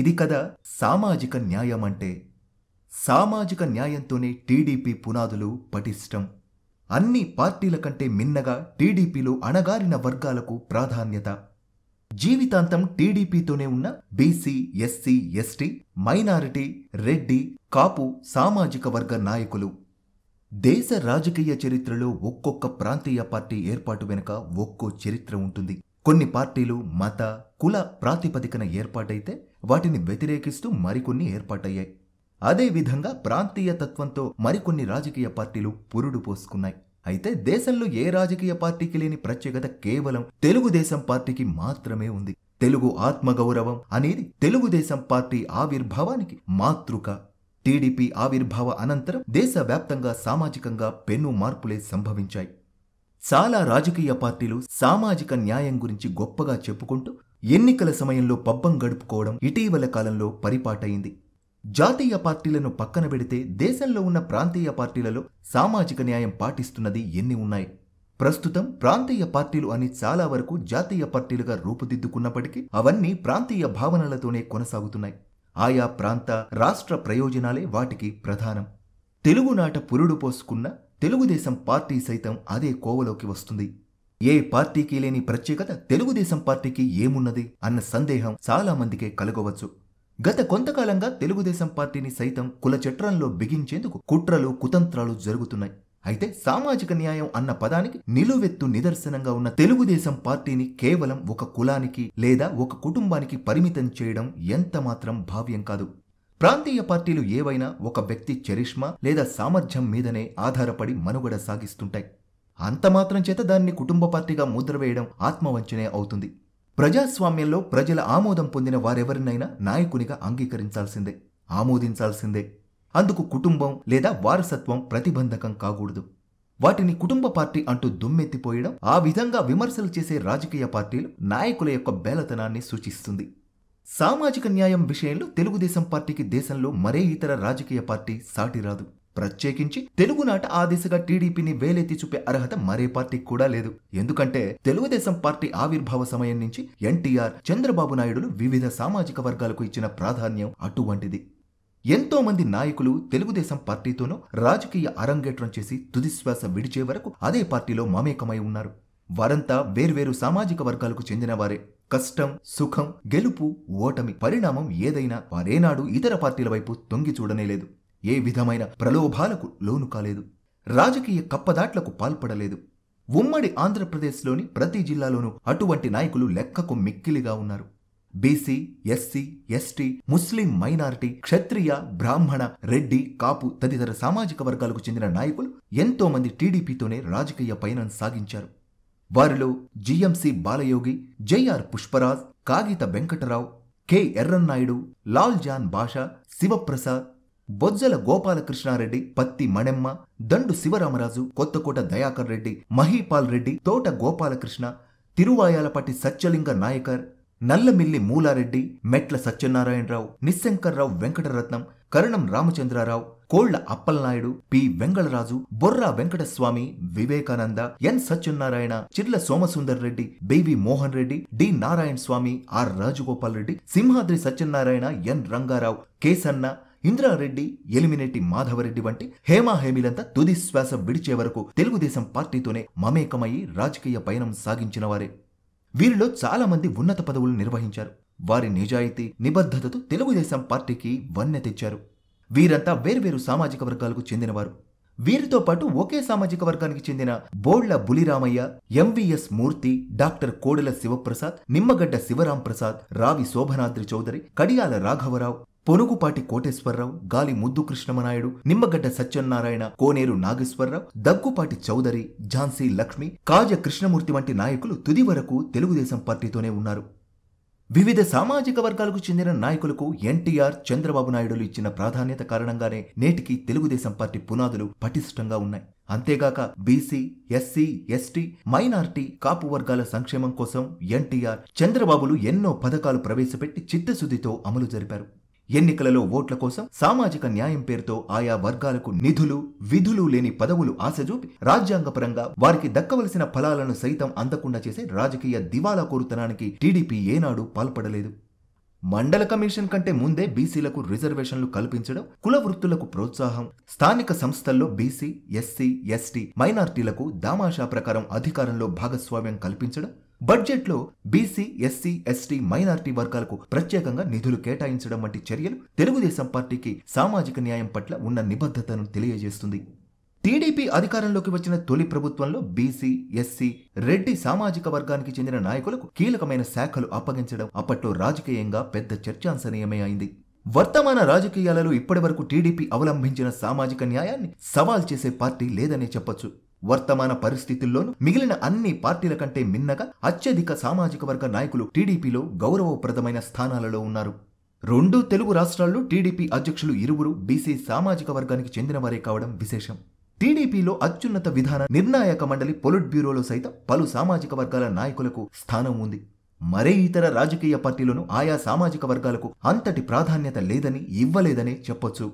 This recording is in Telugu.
ఇది కదా సామాజిక న్యాయం అంటే సామాజిక న్యాయంతోనే టీడీపీ పునాదులు పటిష్టం అన్ని పార్టీల కంటే మిన్నగా టీడీపీలో అణగారిన వర్గాలకు ప్రాధాన్యత జీవితాంతం టీడీపీతోనే ఉన్న BC SC ST minority Reddy Kapu సామాజిక వర్గ నాయకులు దేశ రాజకీయ చరిత్రలో ఒక్కొక్క ప్రాంతీయ పార్టీ ఏర్పాటు వెనుక ఒక్కో చరిత్ర ఉంటుంది కొన్ని పార్టీలు మత కుల ప్రాతిపదికన ఏర్పాటైతే వాటిని వ్యతిరేకిస్తూ మరికొన్ని ఏర్పాటయ్యాయి అదేవిధంగా ప్రాంతీయ తత్వంతో మరికొన్ని రాజకీయ పార్టీలు పురుడు పోసుకున్నాయి అయితే దేశంలో ఏ రాజకీయ పార్టీకి లేని ప్రత్యేకత కేవలం తెలుగుదేశం పార్టీకి మాత్రమే ఉంది తెలుగు ఆత్మగౌరవం అనేది తెలుగుదేశం పార్టీ ఆవిర్భావానికి మాతృక టీడీపీ ఆవిర్భావ అనంతరం దేశవ్యాప్తంగా సామాజికంగా పెను మార్పులే సంభవించాయి చాలా రాజకీయ పార్టీలు సామాజిక న్యాయం గురించి గొప్పగా చెప్పుకుంటూ ఎన్నికల సమయంలో పబ్బం గడుపుకోవడం ఇటీవల కాలంలో పరిపాటైంది జాతీయ పార్టీలను పక్కన పెడితే దేశంలో ఉన్న ప్రాంతీయ పార్టీలలో సామాజిక న్యాయం పాటిస్తున్నది ఎన్ని ఉన్నాయి ప్రస్తుతం ప్రాంతీయ పార్టీలు అని చాలా వరకు జాతీయ పార్టీలుగా రూపుదిద్దుకున్నప్పటికీ అవన్నీ ప్రాంతీయ భావనలతోనే కొనసాగుతున్నాయి ఆయా ప్రాంత రాష్ట్ర ప్రయోజనాలే వాటికి ప్రధానం తెలుగునాట పురుడు పోసుకున్న తెలుగుదేశం పార్టీ సైతం అదే కోవలోకి వస్తుంది ఏ పార్టీకి లేని ప్రత్యేకత తెలుగుదేశం పార్టీకి ఏమున్నది అన్న సందేహం చాలామందికే కలగవచ్చు గత కొంతకాలంగా తెలుగుదేశం పార్టీని సైతం కుల చట్రంలో బిగించేందుకు కుట్రలు కుతంత్రాలు జరుగుతున్నాయి అయితే సామాజిక న్యాయం అన్న పదానికి నిలువెత్తు నిదర్శనంగా ఉన్న తెలుగుదేశం పార్టీని కేవలం ఒక కులానికి లేదా ఒక కుటుంబానికి పరిమితం చేయడం ఎంతమాత్రం భావ్యం కాదు ప్రాంతీయ పార్టీలు ఏవైనా ఒక వ్యక్తి చరిష్మా లేదా సామర్థ్యం మీదనే ఆధారపడి మనుగడ సాగిస్తుంటాయి అంత మాత్రం చేత దాన్ని కుటుంబ పార్టీగా ముద్రవేయడం ఆత్మవంచనే అవుతుంది ప్రజాస్వామ్యంలో ప్రజల ఆమోదం పొందిన వారెవరినైనా నాయకునిగా అంగీకరించాల్సిందే ఆమోదించాల్సిందే అందుకు కుటుంబం లేదా వారసత్వం ప్రతిబంధకం కాకూడదు వాటిని కుటుంబ పార్టీ అంటూ దుమ్మెత్తిపోయడం ఆ విధంగా విమర్శలు చేసే రాజకీయ పార్టీలు నాయకుల యొక్క బేలతనాన్ని సూచిస్తుంది సామాజిక న్యాయం విషయంలో తెలుగుదేశం పార్టీకి దేశంలో మరే ఇతర రాజకీయ పార్టీ సాటి రాదు ప్రత్యేకించి తెలుగునాట ఆ దిశగా టీడీపీని వేలెత్తి చూపే అర్హత మరే పార్టీకి కూడా లేదు ఎందుకంటే తెలుగుదేశం పార్టీ ఆవిర్భావ సమయం నుంచి ఎన్టీఆర్ చంద్రబాబు నాయుడులు వివిధ సామాజిక వర్గాలకు ఇచ్చిన ప్రాధాన్యం అటువంటిది ఎంతో మంది నాయకులు తెలుగుదేశం పార్టీతోనూ రాజకీయ అరంగేట్రం చేసి తుదిశ్వాస విడిచే వరకు అదే పార్టీలో మమేకమై ఉన్నారు వారంతా వేర్వేరు సామాజిక వర్గాలకు చెందినవారే కష్టం సుఖం గెలుపు ఓటమి పరిణామం ఏదైనా వారేనాడు ఇతర పార్టీల వైపు తొంగి చూడనేలేదు ఏ విధమైన ప్రలోభాలకు లోను కాలేదు రాజకీయ కప్పదాట్లకు పాల్పడలేదు ఉమ్మడి ఆంధ్రప్రదేశ్లోని ప్రతి జిల్లాలోనూ అటువంటి నాయకులు లెక్కకు మిక్కిలిగా ఉన్నారు BC SC ST Muslim minority Kshatriya Brahmana Reddy కాపు తదితర సామాజిక వర్గాలకు చెందిన నాయకులు ఎంతోమంది టీడీపీతోనే రాజకీయ పయనం సాగించారు వారిలో GMC Balayogi J R Pushparaj Kagitha Venkatarao K Yerrannaidu Lal Jan Basha Sivaprasad Bojjala Gopalakrishnareddy Pathi Manemma దండు శివరామరాజు కొత్తకోట దయాకర్ రెడ్డి మహీపాల్ రెడ్డి తోట గోపాలకృష్ణ తిరువాయాలపాటి సత్యలింగ నాయకర్ నల్లమిల్లి మూలారెడ్డి మెట్ల Satyanarayana Rao నిశంకర్రావు Venkataratnam Karanam Ramachandrarao Kolla Appalanaidu P Vengalaraju Borra Venkataswamy Vivekananda N Satyanarayana Chirla Somasundar Reddy Baby Mohan Reddy D Narayana Swamy R Rajagopal Reddy Simhadri Satyanarayana N Rangarao Kesanna Indrareddy Elimineti Madhavareddy వంటి హేమాహేమిలంతా తుది శ్వాస విడిచే వరకు తెలుగుదేశం పార్టీతోనే మమేకమై రాజకీయ పయనం సాగించిన వారే వీరిలో చాలా మంది ఉన్నత పదవులు నిర్వహించారు వారి నిజాయితీ నిబద్ధతతో తెలుగుదేశం పార్టీకి వన్నె తెచ్చారు వీరంతా వేర్వేరు సామాజిక వర్గాలకు చెందినవారు వీరితో పాటు ఒకే సామాజిక వర్గానికి చెందిన బోళ్ల బులిరామయ్య ఎంవిఎస్ మూర్తి డాక్టర్ కోడెల శివప్రసాద్ నిమ్మగడ్డ శివరాం ప్రసాద్ రావి శోభనాద్రి చౌదరి కడియాల రాఘవరావు పొనుగుపాటి కోటేశ్వరరావు గాలి ముద్దు కృష్ణమనాయుడు నిమ్మగడ్డ సత్యనారాయణ కోనేరు నాగేశ్వరరావు దగ్గుపాటి చౌదరి ఝాన్సీ లక్ష్మి కాజ కృష్ణమూర్తి వంటి నాయకులు తుది వరకు తెలుగుదేశం పార్టీతోనే ఉన్నారు వివిధ సామాజిక వర్గాలకు చెందిన నాయకులకు ఎన్టీఆర్ చంద్రబాబు నాయుడులు ఇచ్చిన ప్రాధాన్యత కారణంగానే నేటికి తెలుగుదేశం పార్టీ పునాదులు పటిష్టంగా ఉన్నాయి అంతేగాక BC SC ST minority Kapu వర్గాల సంక్షేమం కోసం ఎన్టీఆర్ చంద్రబాబులు ఎన్నో పథకాలు ప్రవేశపెట్టి చిత్తశుద్ధితో అమలు జరిపారు ఎన్నికలలో ఓట్ల కోసం సామాజిక న్యాయం పేరుతో ఆయా వర్గాలకు నిధులు విధులు లేని పదవులు ఆశజూపి రాజ్యాంగపరంగా వారికి దక్కవలసిన ఫలాలను సైతం అందకుండా చేసే రాజకీయ దివాలా కోరుతనానికి టీడీపీ ఏనాడు పాల్పడలేదు మండల కమిషన్ కంటే ముందే బీసీలకు రిజర్వేషన్లు కల్పించడం కుల వృత్తులకు ప్రోత్సాహం స్థానిక సంస్థల్లో బీసీ ఎస్సీ ఎస్టీ మైనార్టీలకు దామాషా ప్రకారం అధికారంలో భాగస్వామ్యం కల్పించడం బడ్జెట్లో బీసీ ఎస్సీ ఎస్టీ మైనార్టీ వర్గాలకు ప్రత్యేకంగా నిధులు కేటాయించడం వంటి చర్యలు తెలుగుదేశం పార్టీకి సామాజిక న్యాయం పట్ల ఉన్న నిబద్ధతను తెలియజేస్తుంది టీడీపీ అధికారంలోకి వచ్చిన తొలి ప్రభుత్వంలో బీసీ ఎస్సీ రెడ్డి సామాజిక వర్గానికి చెందిన నాయకులకు కీలకమైన శాఖలు అప్పగించడం అప్పట్లో రాజకీయంగా పెద్ద చర్చాంశనీయమే అయింది వర్తమాన రాజకీయాలలో ఇప్పటివరకు టీడీపీ అవలంబించిన సామాజిక న్యాయాన్ని సవాల్ చేసే పార్టీ లేదనే చెప్పొచ్చు వర్తమాన పరిస్థితుల్లోనూ మిగిలిన అన్ని పార్టీల కంటే మిన్నగా అత్యధిక సామాజిక వర్గ నాయకులు టీడీపీలో గౌరవప్రదమైన స్థానాలలో ఉన్నారు రెండు తెలుగు రాష్ట్రాల్లో టీడీపీ అధ్యక్షులు ఇరువురు బీసీ సామాజిక వర్గానికి చెందిన వారే కావడం విశేషం టీడీపీలో అత్యున్నత విధాన నిర్ణాయక మండలి పొలిట్ బ్యూరోలో సైతం పలు సామాజిక వర్గాల నాయకులకు స్థానం ఉంది మరే ఇతర రాజకీయ పార్టీలను ఆయా సామాజిక వర్గాలకు అంతటి ప్రాధాన్యత లేదని ఇవ్వలేదనే చెప్పొచ్చు